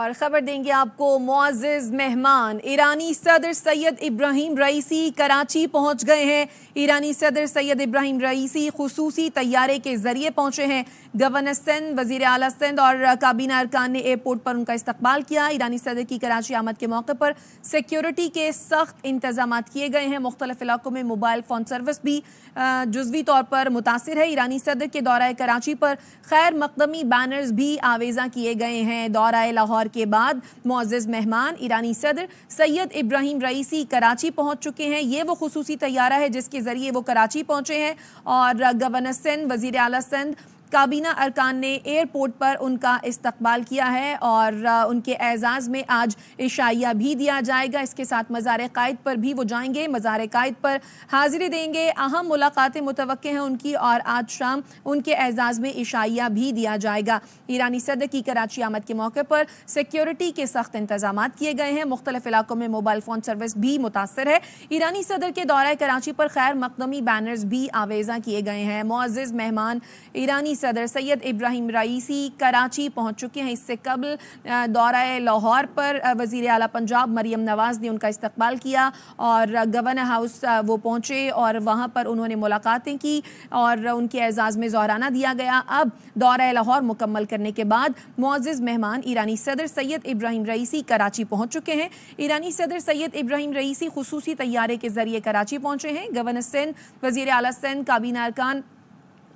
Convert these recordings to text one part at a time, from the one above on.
और खबर देंगे आपको मुआज़ मेहमान ईरानी सदर सैयद इब्राहिम रईसी कराची पहुंच गए हैं ईरानी सदर सैयद इब्राहिम रईसी खसूसी तैयारे के जरिए पहुंचे हैं गवर्नर सिंध वजीर अला सिंध और काबीना अरकान ने एयरपोर्ट पर उनका इस्तकबाल किया ईरानी सदर की कराची आमद के मौके पर सिक्योरिटी के सख्त इंतजाम किए गए हैं मुख्तलिफ इलाकों में मोबाइल फ़ोन सर्विस भी जजवी तौर पर मुतासर है ईरानी सदर के दौरा कराची पर खैर मकदमी बैनर्स भी आवेजा किए गए हैं दौरा लाहौर के बाद मोजिज मेहमान ईरानी सदर सैयद इब्राहिम रईसी कराची पहुंच चुके हैं ये वो खसूसी तैयारा है जिसके ज़रिए वो कराची पहुंचे हैं और गवर्नर सिंध वजीर अला सिंध काबीना अरकान ने एयरपोर्ट पर उनका इस्तकबाल किया है और उनके एजाज़ में आज इशाइया भी दिया जाएगा इसके साथ मज़ार कायद पर भी वो जाएंगे मज़ार कायद पर हाजिरी देंगे अहम मुलाकातें मुतवक हैं उनकी और आज शाम उनके एजाज़ में इशाइया भी दिया जाएगा ईरानी सदर की कराची आमद के मौके पर सिक्योरिटी के सख्त इंतजाम किए गए हैं मुख्तलिफ इलाकों में मोबाइल फ़ोन सर्विस भी मुतासर है ईरानी सदर के दौरा कराची पर खैर मकदमी बैनर्स भी आवेजा किए गए हैं मुआज़ मेहमान ईरानी सदर सैयद इब्राहिम रईसी कराची पहुंच चुके हैं इससे कबल दौरा लाहौर पर वज़ी अला पंजाब मरियम नवाज़ ने उनका इस्तकबाल किया और गवर्नर हाउस वो पहुंचे और वहाँ पर उन्होंने मुलाकातें की और उनके एजाज़ में जहराना दिया गया अब दौरा लाहौर मुकम्मल करने के बाद मोज़ मेहमान ईरानी सदर सैयद इब्राहिम रईसी कराची पहुँच चुके हैं ईरानी सदर सैयद इब्राहिम रईसी खसूसी तैयारे के जरिए कराची पहुँचे हैं गवर्नर सिंध वजीर अला सिंध काबीना अरकान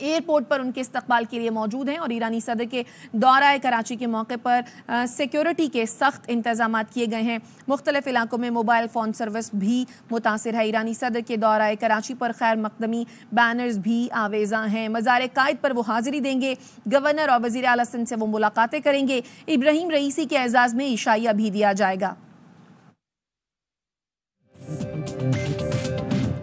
एयरपोर्ट पर उनके इस्तकबाल के लिए मौजूद हैं और ईरानी सदर के दौरा कराची के मौके पर सिक्योरिटी के सख्त इंतजाम किए गए हैं मुख्तलिफ इलाकों में मोबाइल फ़ोन सर्विस भी मुतासर है ईरानी सदर के दौरा कराची पर खैर मकदमी बैनर्स भी आवेजा हैं मज़ार कायद पर वो हाजिरी देंगे गवर्नर और वजी अल से वो मुलाकातें करेंगे इब्राहिम रईसी के एजाज़ में इशाया भी दिया जाएगा